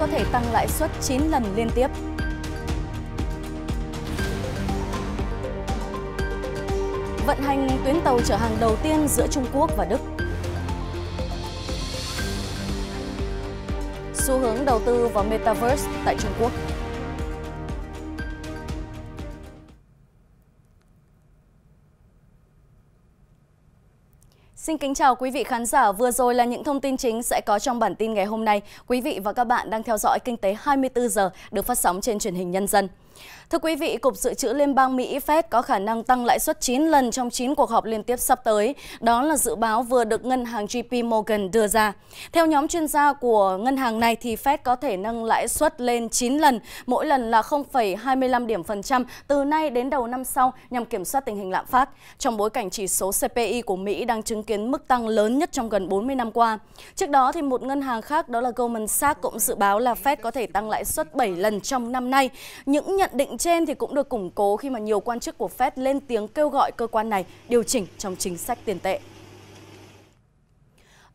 có thể tăng lãi suất 9 lần liên tiếp. Vận hành tuyến tàu chở hàng đầu tiên giữa Trung Quốc và Đức. Xu hướng đầu tư vào Metaverse tại Trung Quốc. Xin kính chào quý vị khán giả. Vừa rồi là những thông tin chính sẽ có trong bản tin ngày hôm nay. Quý vị và các bạn đang theo dõi Kinh tế 24 giờ được phát sóng trên truyền hình Nhân dân. Thưa quý vị, Cục Dự trữ Liên bang Mỹ Fed có khả năng tăng lãi suất 9 lần trong 9 cuộc họp liên tiếp sắp tới. Đó là dự báo vừa được ngân hàng JP Morgan đưa ra. Theo nhóm chuyên gia của ngân hàng này thì Fed có thể nâng lãi suất lên 9 lần, mỗi lần là 0,25 điểm phần trăm từ nay đến đầu năm sau nhằm kiểm soát tình hình lạm phát trong bối cảnh chỉ số CPI của Mỹ đang chứng kiến mức tăng lớn nhất trong gần 40 năm qua. Trước đó thì một ngân hàng khác đó là Goldman Sachs cũng dự báo là Fed có thể tăng lãi suất 7 lần trong năm nay. Những nhận định trên thì cũng được củng cố khi mà nhiều quan chức của Fed lên tiếng kêu gọi cơ quan này điều chỉnh trong chính sách tiền tệ.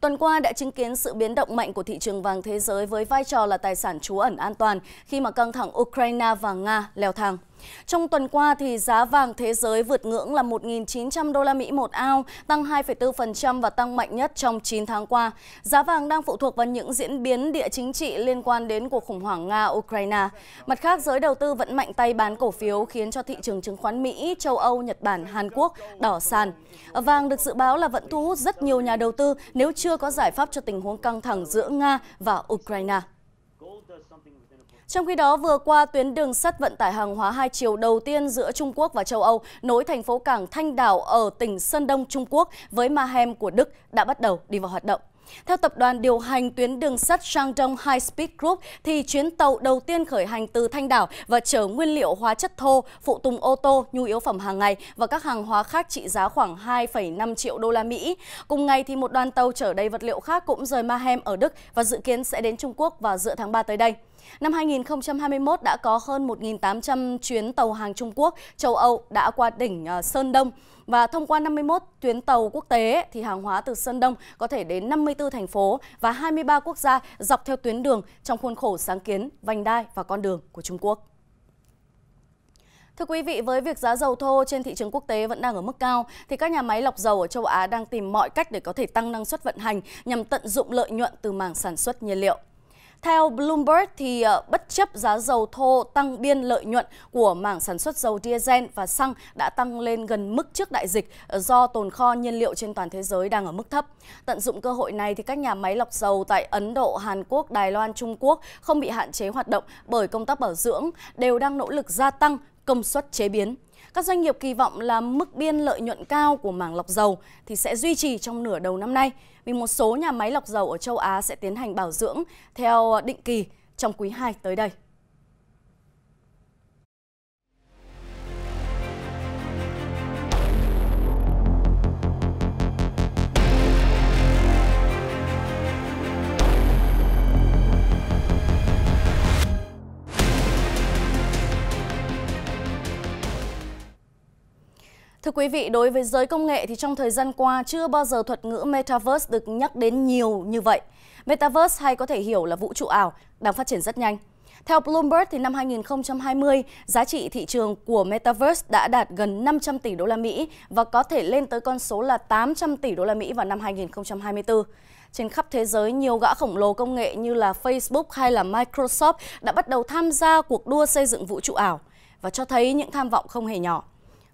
Tuần qua đã chứng kiến sự biến động mạnh của thị trường vàng thế giới với vai trò là tài sản trú ẩn an toàn khi mà căng thẳng Ukraine và Nga leo thang. Trong tuần qua thì giá vàng thế giới vượt ngưỡng là 1.900 đô la Mỹ một ao, tăng 2,4% và tăng mạnh nhất trong 9 tháng qua. Giá vàng đang phụ thuộc vào những diễn biến địa chính trị liên quan đến cuộc khủng hoảng Nga-Ukraine. Mặt khác, giới đầu tư vẫn mạnh tay bán cổ phiếu khiến cho thị trường chứng khoán Mỹ, châu Âu, Nhật Bản, Hàn Quốc đỏ sàn. Vàng được dự báo là vẫn thu hút rất nhiều nhà đầu tư nếu chưa có giải pháp cho tình huống căng thẳng giữa Nga và Ukraine. Trong khi đó, vừa qua tuyến đường sắt vận tải hàng hóa hai chiều đầu tiên giữa Trung Quốc và châu Âu nối thành phố cảng Thanh Đảo ở tỉnh Sơn Đông Trung Quốc với Mahem của Đức đã bắt đầu đi vào hoạt động. Theo tập đoàn điều hành tuyến đường sắt Shandong High Speed Group, thì chuyến tàu đầu tiên khởi hành từ Thanh Đảo và chở nguyên liệu hóa chất thô, phụ tùng ô tô, nhu yếu phẩm hàng ngày và các hàng hóa khác trị giá khoảng 2,5 triệu đô la Mỹ. Cùng ngày, thì một đoàn tàu chở đầy vật liệu khác cũng rời Mahem ở Đức và dự kiến sẽ đến Trung Quốc vào giữa tháng 3 tới đây. Năm 2021 đã có hơn 1.800 chuyến tàu hàng Trung Quốc, châu Âu đã qua đỉnh ờ, Sơn Đông và thông qua 51 tuyến tàu quốc tế thì hàng hóa từ Sơn Đông có thể đến 54 thành phố và 23 quốc gia dọc theo tuyến đường trong khuôn khổ sáng kiến vành đai và con đường của Trung Quốc. Thưa quý vị, với việc giá dầu thô trên thị trường quốc tế vẫn đang ở mức cao, thì các nhà máy lọc dầu ở châu Á đang tìm mọi cách để có thể tăng năng suất vận hành nhằm tận dụng lợi nhuận từ mảng sản xuất nhiên liệu. Theo Bloomberg, thì ờ, bất chấp giá dầu thô tăng biên lợi nhuận của mảng sản xuất dầu diesel và xăng đã tăng lên gần mức trước đại dịch ờ, do tồn kho nhiên liệu trên toàn thế giới đang ở mức thấp. Tận dụng cơ hội này thì các nhà máy lọc dầu tại Ấn Độ, Hàn Quốc, Đài Loan, Trung Quốc không bị hạn chế hoạt động bởi công tác bảo dưỡng đều đang nỗ lực gia tăng công suất chế biến. Các doanh nghiệp kỳ vọng là mức biên lợi nhuận cao của mảng lọc dầu thì sẽ duy trì trong nửa đầu năm nay vì một số nhà máy lọc dầu ở châu Á sẽ tiến hành bảo dưỡng theo định kỳ trong quý 2 tới đây. quý vị, đối với giới công nghệ thì trong thời gian qua chưa bao giờ thuật ngữ Metaverse được nhắc đến nhiều như vậy. Metaverse hay có thể hiểu là vũ trụ ảo đang phát triển rất nhanh. Theo Bloomberg thì năm 2020, giá trị thị trường của Metaverse đã đạt gần 500 tỷ đô la Mỹ và có thể lên tới con số là 800 tỷ đô la Mỹ vào năm 2024. Trên khắp thế giới, nhiều gã khổng lồ công nghệ như là Facebook hay là Microsoft đã bắt đầu tham gia cuộc đua xây dựng vũ trụ ảo và cho thấy những tham vọng không hề nhỏ.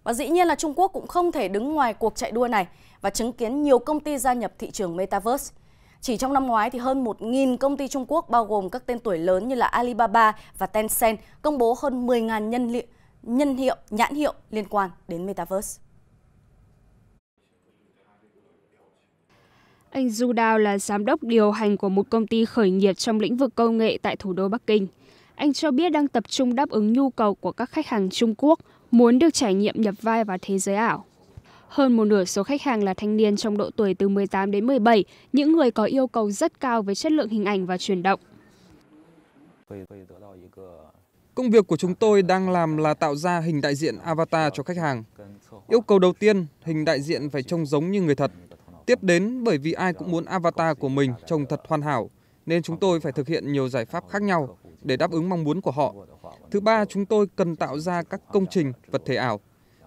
Và dĩ nhiên là Trung Quốc cũng không thể đứng ngoài cuộc chạy đua này và chứng kiến nhiều công ty gia nhập thị trường Metaverse. Chỉ trong năm ngoái thì hơn 1.000 công ty Trung Quốc bao gồm các tên tuổi lớn như là Alibaba và Tencent công bố hơn 10.000 nhân, liệu, nhân hiệu, nhãn hiệu liên quan đến Metaverse. Anh Du Đao là giám đốc điều hành của một công ty khởi nghiệp trong lĩnh vực công nghệ tại thủ đô Bắc Kinh. Anh cho biết đang tập trung đáp ứng nhu cầu của các khách hàng Trung Quốc muốn được trải nghiệm nhập vai vào thế giới ảo. Hơn một nửa số khách hàng là thanh niên trong độ tuổi từ 18 đến 17, những người có yêu cầu rất cao với chất lượng hình ảnh và chuyển động. Công việc của chúng tôi đang làm là tạo ra hình đại diện avatar cho khách hàng. Yêu cầu đầu tiên, hình đại diện phải trông giống như người thật. Tiếp đến, bởi vì ai cũng muốn avatar của mình trông thật hoàn hảo, nên chúng tôi phải thực hiện nhiều giải pháp khác nhau để đáp ứng mong muốn của họ thứ ba chúng tôi cần tạo ra các công trình vật thể ảo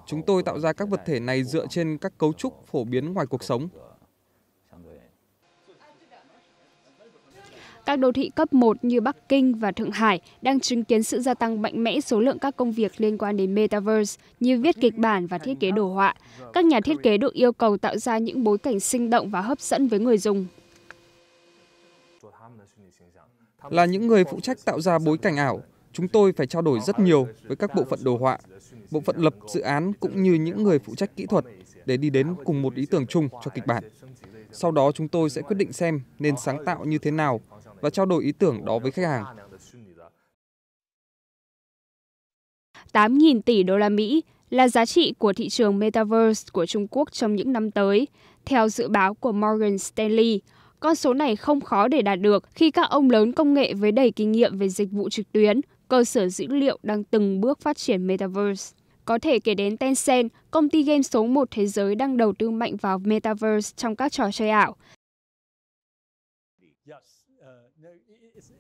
chúng tôi tạo ra các vật thể này dựa trên các cấu trúc phổ biến ngoài cuộc sống các đô thị cấp 1 như Bắc Kinh và Thượng Hải đang chứng kiến sự gia tăng mạnh mẽ số lượng các công việc liên quan đến Metaverse như viết kịch bản và thiết kế đồ họa. Các nhà thiết kế được yêu cầu tạo ra những bối cảnh sinh động và hấp dẫn với người dùng. Là những người phụ trách tạo ra bối cảnh ảo, chúng tôi phải trao đổi rất nhiều với các bộ phận đồ họa, bộ phận lập dự án cũng như những người phụ trách kỹ thuật để đi đến cùng một ý tưởng chung cho kịch bản. Sau đó chúng tôi sẽ quyết định xem nên sáng tạo như thế nào và trao đổi ý tưởng đó với khách hàng. 8.000 tỷ đô la Mỹ là giá trị của thị trường Metaverse của Trung Quốc trong những năm tới. Theo dự báo của Morgan Stanley, con số này không khó để đạt được khi các ông lớn công nghệ với đầy kinh nghiệm về dịch vụ trực tuyến cơ sở dữ liệu đang từng bước phát triển Metaverse. Có thể kể đến Tencent, công ty game số 1 thế giới đang đầu tư mạnh vào Metaverse trong các trò chơi ảo.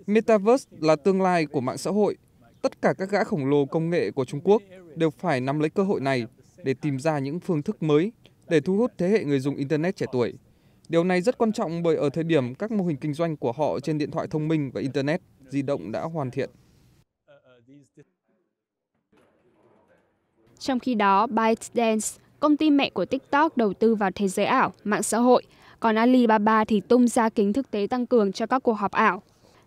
Metaverse là tương lai của mạng xã hội. Tất cả các gã khổng lồ công nghệ của Trung Quốc đều phải nắm lấy cơ hội này để tìm ra những phương thức mới để thu hút thế hệ người dùng Internet trẻ tuổi. Điều này rất quan trọng bởi ở thời điểm các mô hình kinh doanh của họ trên điện thoại thông minh và Internet di động đã hoàn thiện. Trong khi đó, ByteDance, công ty mẹ của TikTok đầu tư vào thế giới ảo, mạng xã hội, còn Alibaba thì tung ra kính thực tế tăng cường cho các cuộc họp ảo.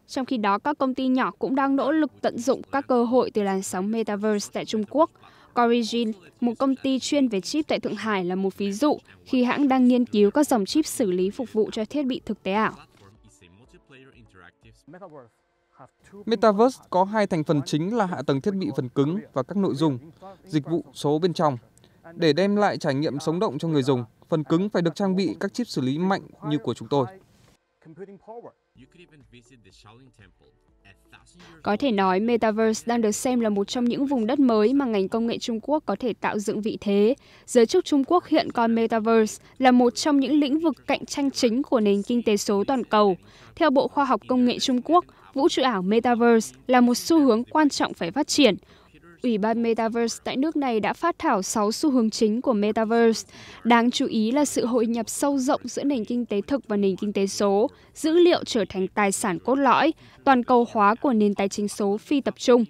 Trong khi đó, các công ty nhỏ cũng đang nỗ lực tận dụng các cơ hội từ làn sóng Metaverse tại Trung Quốc. Corrigin, một công ty chuyên về chip tại Thượng Hải là một ví dụ khi hãng đang nghiên cứu các dòng chip xử lý phục vụ cho thiết bị thực tế ảo. Metaverse có hai thành phần chính là hạ tầng thiết bị phần cứng và các nội dung, dịch vụ số bên trong. Để đem lại trải nghiệm sống động cho người dùng, phần cứng phải được trang bị các chip xử lý mạnh như của chúng tôi. Có thể nói Metaverse đang được xem là một trong những vùng đất mới mà ngành công nghệ Trung Quốc có thể tạo dựng vị thế. Giới chức Trung Quốc hiện coi Metaverse là một trong những lĩnh vực cạnh tranh chính của nền kinh tế số toàn cầu. Theo Bộ Khoa học Công nghệ Trung Quốc, vũ trụ ảo Metaverse là một xu hướng quan trọng phải phát triển. Ủy ban Metaverse tại nước này đã phát thảo 6 xu hướng chính của Metaverse. Đáng chú ý là sự hội nhập sâu rộng giữa nền kinh tế thực và nền kinh tế số, dữ liệu trở thành tài sản cốt lõi, toàn cầu hóa của nền tài chính số phi tập trung.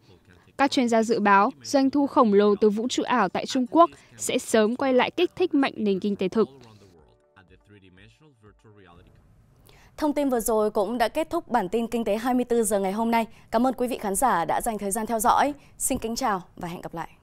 Các chuyên gia dự báo doanh thu khổng lồ từ vũ trụ ảo tại Trung Quốc sẽ sớm quay lại kích thích mạnh nền kinh tế thực. Thông tin vừa rồi cũng đã kết thúc bản tin Kinh tế 24 giờ ngày hôm nay. Cảm ơn quý vị khán giả đã dành thời gian theo dõi. Xin kính chào và hẹn gặp lại.